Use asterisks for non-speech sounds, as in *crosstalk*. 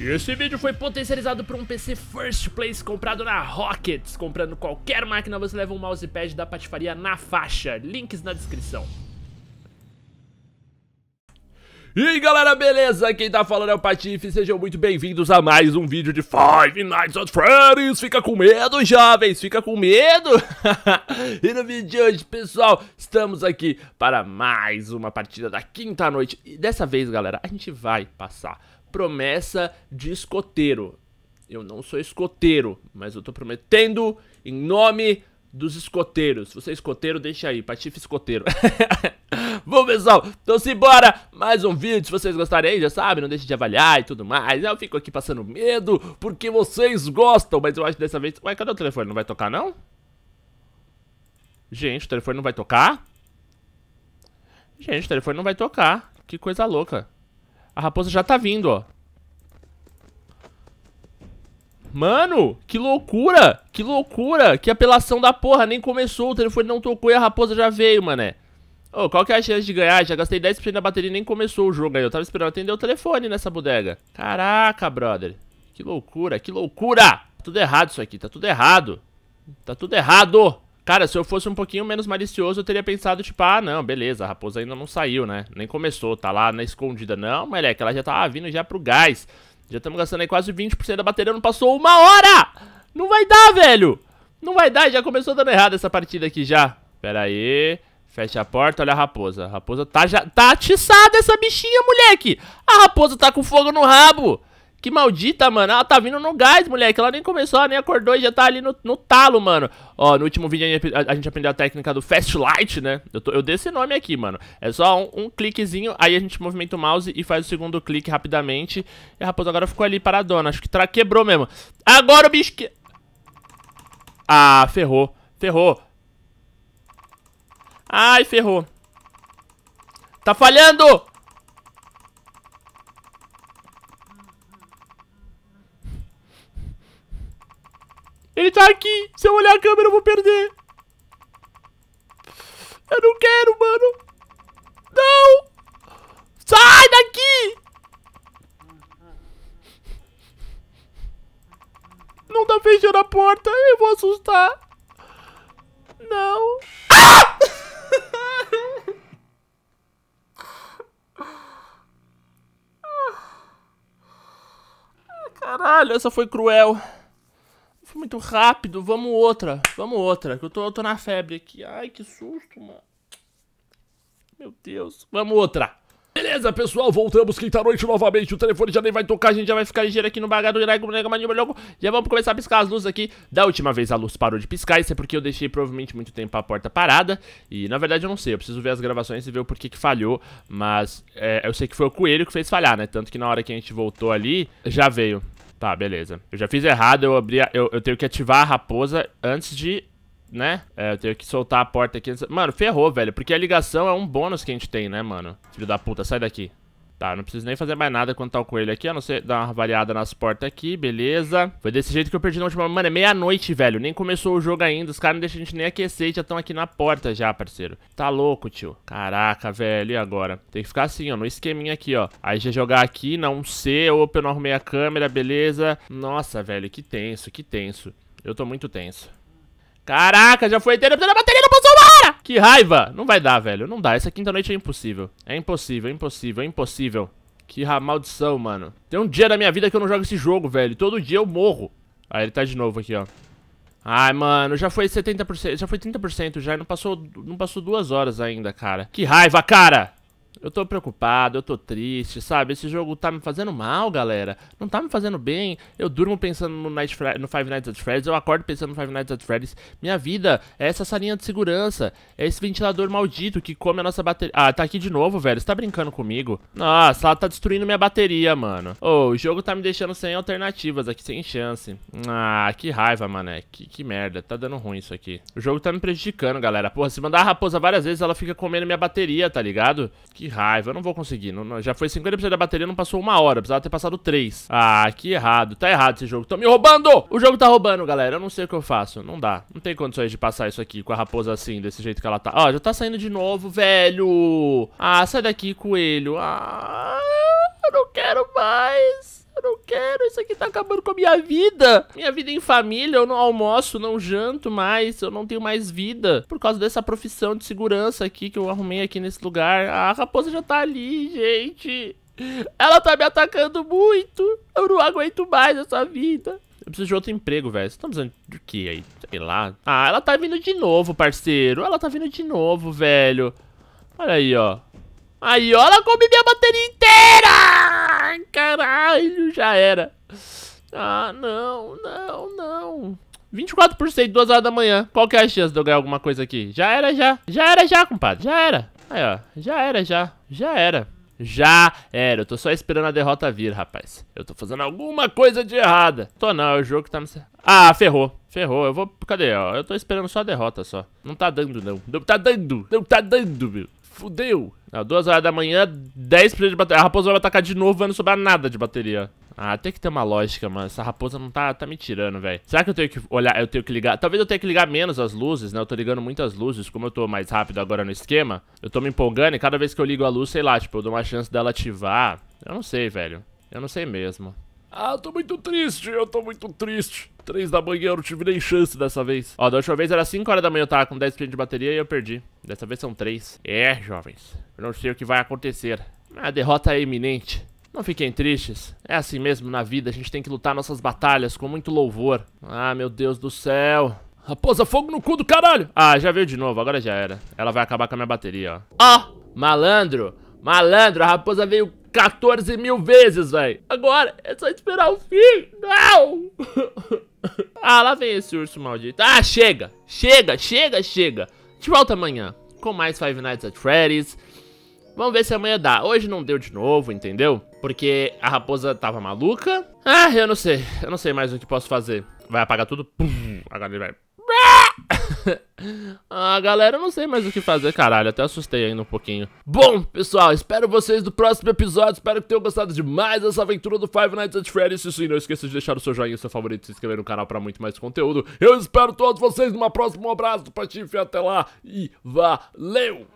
esse vídeo foi potencializado por um PC First Place comprado na Rockets. Comprando qualquer máquina, você leva um mousepad da patifaria na faixa. Links na descrição. E aí galera, beleza? Quem tá falando é o Patife, sejam muito bem-vindos a mais um vídeo de Five Nights at Freddy's Fica com medo, jovens, fica com medo! *laughs* e no vídeo de hoje, pessoal, estamos aqui para mais uma partida da quinta noite E dessa vez, galera, a gente vai passar promessa de escoteiro. Eu não sou escoteiro, mas eu tô prometendo em nome dos escoteiros. Se você é escoteiro, deixa aí, patife escoteiro. *laughs* Bom, pessoal, então simbora! Mais um vídeo, se vocês gostarem aí, já sabe, não deixe de avaliar e tudo mais. Eu fico aqui passando medo, porque vocês gostam, mas eu acho que dessa vez... Ué, cadê o telefone? Não vai tocar, não? Gente, o telefone não vai tocar? Gente, o telefone não vai tocar. Que coisa louca. A raposa já tá vindo, ó. Mano, que loucura! Que loucura! Que apelação da porra! Nem começou, o telefone não tocou e a raposa já veio, mané. Ô, oh, qual que é a chance de ganhar? Já gastei 10% da bateria e nem começou o jogo aí. Eu tava esperando atender o telefone nessa bodega. Caraca, brother. Que loucura, que loucura! Tá tudo errado isso aqui, tá tudo errado. Tá tudo errado! Cara, se eu fosse um pouquinho menos malicioso, eu teria pensado, tipo, ah, não, beleza, a raposa ainda não saiu, né? Nem começou, tá lá na escondida. Não, moleque, ela já tá ah, vindo já pro gás. Já estamos gastando aí quase 20% da bateria, não passou uma hora! Não vai dar, velho! Não vai dar, já começou dando errado essa partida aqui já. Pera aí, fecha a porta, olha a raposa. A raposa tá já, tá atiçada essa bichinha, moleque! A raposa tá com fogo no rabo! Que maldita, mano. Ela tá vindo no gás, moleque. Ela nem começou, ela nem acordou e já tá ali no, no talo, mano. Ó, no último vídeo a, gente aprendeu a técnica do Fast Light, né? Eu, tô, eu dei esse nome aqui, mano. É só um, um, cliquezinho, aí a gente movimenta o mouse e faz o segundo clique rapidamente. E a raposa agora ficou ali paradona. Acho que tra quebrou mesmo. Agora o bicho que... Ah, ferrou. Ferrou. Ai, ferrou. Tá falhando! Ele tá aqui. Se eu olhar a câmera, eu vou perder. Eu não quero, mano. Não! Sai daqui! Não tá fechando a porta. Eu vou assustar. Não. Ah! *laughs* ah caralho, essa foi cruel. Foi muito rápido, vamos outra, vamos outra, que eu tô, eu tô na febre aqui. Ai, que susto, mano. Meu Deus, vamos outra. Beleza, pessoal, voltamos quinta noite novamente. O telefone já nem vai tocar, a gente já vai ficar ligeiro aqui no bagado. Já vamos começar a piscar as luzes aqui. Da última vez a luz parou de piscar, isso é porque eu deixei provavelmente muito tempo a porta parada. E na verdade eu não sei, eu preciso ver as gravações e ver o porquê que falhou. Mas é, eu sei que foi o coelho que fez falhar, né? Tanto que na hora que a gente voltou ali, já veio. Tá, beleza. Eu já fiz errado, eu abri. A, eu, eu tenho que ativar a raposa antes de né? É, eu tenho que soltar a porta aqui. Mano, ferrou, velho. Porque a ligação é um bônus que a gente tem, né, mano? Filho da puta, sai daqui. Tá, não preciso nem fazer mais nada tá o coelho aqui, a não ser dar uma variada nas portas aqui, beleza. Foi desse jeito que eu perdi na última... Mano, é meia-noite, velho, nem começou o jogo ainda, os caras não deixam a gente nem aquecer e já estão aqui na porta já, parceiro. Tá louco, tio. Caraca, velho, e agora? Tem que ficar assim, ó, no esqueminha aqui, ó. Aí já jogar aqui, não sei, opa, eu não arrumei a câmera, beleza. Nossa, velho, que tenso, que tenso. Eu tô muito tenso. Caraca, já foi... Bater! Que raiva! Não vai dar, velho. Não dá. Essa quinta noite é impossível. É impossível, é impossível, é impossível. Que maldição, mano. Tem um dia da minha vida que eu não jogo esse jogo, velho. Todo dia eu morro. Ah, ele tá de novo aqui, ó. Ai, mano, já foi 70%, já foi 30%, já não passou, não passou duas horas ainda, cara. Que raiva, cara! Eu tô preocupado, eu tô triste, sabe? Esse jogo tá me fazendo mal, galera. Não tá me fazendo bem. Eu durmo pensando no, Night Fre no Five Nights at Freddy's, eu acordo pensando no Five Nights at Freddy's. Minha vida é essa salinha de segurança. É esse ventilador maldito que come a nossa bateria. Ah, tá aqui de novo, velho. Você tá brincando comigo? Nossa, ela tá destruindo minha bateria, mano. Ô, oh, o jogo tá me deixando sem alternativas aqui, sem chance. Ah, que raiva, mané. Que, que merda. Tá dando ruim isso aqui. O jogo tá me prejudicando, galera. Porra, se mandar a raposa várias vezes, ela fica comendo minha bateria, tá ligado? Que raiva, eu não vou conseguir. Não, não, já foi 50% da bateria, não passou uma hora. Precisava ter passado 3. Ah, que errado. Tá errado esse jogo. Tão me roubando! O jogo tá roubando, galera. Eu não sei o que eu faço. Não dá. Não tem condições de passar isso aqui com a raposa assim, desse jeito que ela tá. Ó, ah, já tá saindo de novo, velho. Ah, sai daqui, coelho. Ah, eu não quero mais quero, isso aqui tá acabando com a minha vida. Minha vida em família, eu não almoço, não janto mais, eu não tenho mais vida. Por causa dessa profissão de segurança aqui que eu arrumei aqui nesse lugar. A raposa já tá ali, gente. Ela tá me atacando muito. Eu não aguento mais essa vida. Eu preciso de outro emprego, velho. Você tá precisando do que aí? Sei lá. Ah, ela tá vindo de novo, parceiro. Ela tá vindo de novo, velho. Olha aí, ó. Aí, ó, ela come minha bateria inteira! Ai, caralho, já era. Ah, não, não, não. 24% duas horas da manhã. Qual que é a chance de eu ganhar alguma coisa aqui? Já era, já. Já era, já, compadre. Já era. Aí, ó. Já era, já. Já era. Já era, eu tô só esperando a derrota vir, rapaz. Eu tô fazendo alguma coisa de errada. Tô não, é o jogo que tá me... Ah, ferrou. Ferrou, eu vou... Cadê, ó? Eu tô esperando só a derrota, só. Não tá dando, não. Não tá dando. Não tá dando, meu. Fudeu. Não, duas horas da manhã, 10 de bateria. A raposa vai atacar de novo, vai não sobrar nada de bateria. Ah, tem que ter uma lógica, mano. Essa raposa não tá, tá me tirando, velho. Será que eu tenho que olhar, eu tenho que ligar? Talvez eu tenha que ligar menos as luzes, né? Eu tô ligando muitas luzes, como eu tô mais rápido agora no esquema. Eu tô me empolgando e cada vez que eu ligo a luz, sei lá, tipo, eu dou uma chance dela ativar. Eu não sei, velho. Eu não sei mesmo. Ah, eu tô muito triste, eu tô muito triste. Três da manhã, eu não tive nem chance dessa vez. Ó, da última vez era 5 horas da manhã, eu tava com 10% de bateria e eu perdi. Dessa vez são três. É, jovens, eu não sei o que vai acontecer. A ah, derrota é iminente. Não fiquem tristes, é assim mesmo na vida, a gente tem que lutar nossas batalhas com muito louvor. Ah, meu Deus do céu. Raposa, ah, fogo no cu do caralho! Ah, já veio de novo, agora já era. Ela vai acabar com a minha bateria, ó. Ó, oh, malandro, malandro, a raposa veio 14 mil vezes, velho. Agora é só esperar o fim. Não! *laughs* ah, lá vem esse urso maldito. Ah, chega! Chega, chega, chega. te volto volta amanhã com mais Five Nights at Freddy's. Vamos ver se amanhã dá. Hoje não deu de novo, entendeu? Porque a raposa tava maluca. Ah, eu não sei. Eu não sei mais o que posso fazer. Vai apagar tudo. Pum, agora ele vai *laughs* ah, galera, eu não sei mais o que fazer, caralho. Até assustei ainda um pouquinho. Bom, pessoal, espero vocês no próximo episódio. Espero que tenham gostado demais dessa aventura do Five Nights at Freddy's. Se sim, não esqueça de deixar o seu joinha, seu favorito, se inscrever no canal pra muito mais conteúdo. Eu espero todos vocês numa próxima. Um abraço do Patife, até lá e valeu!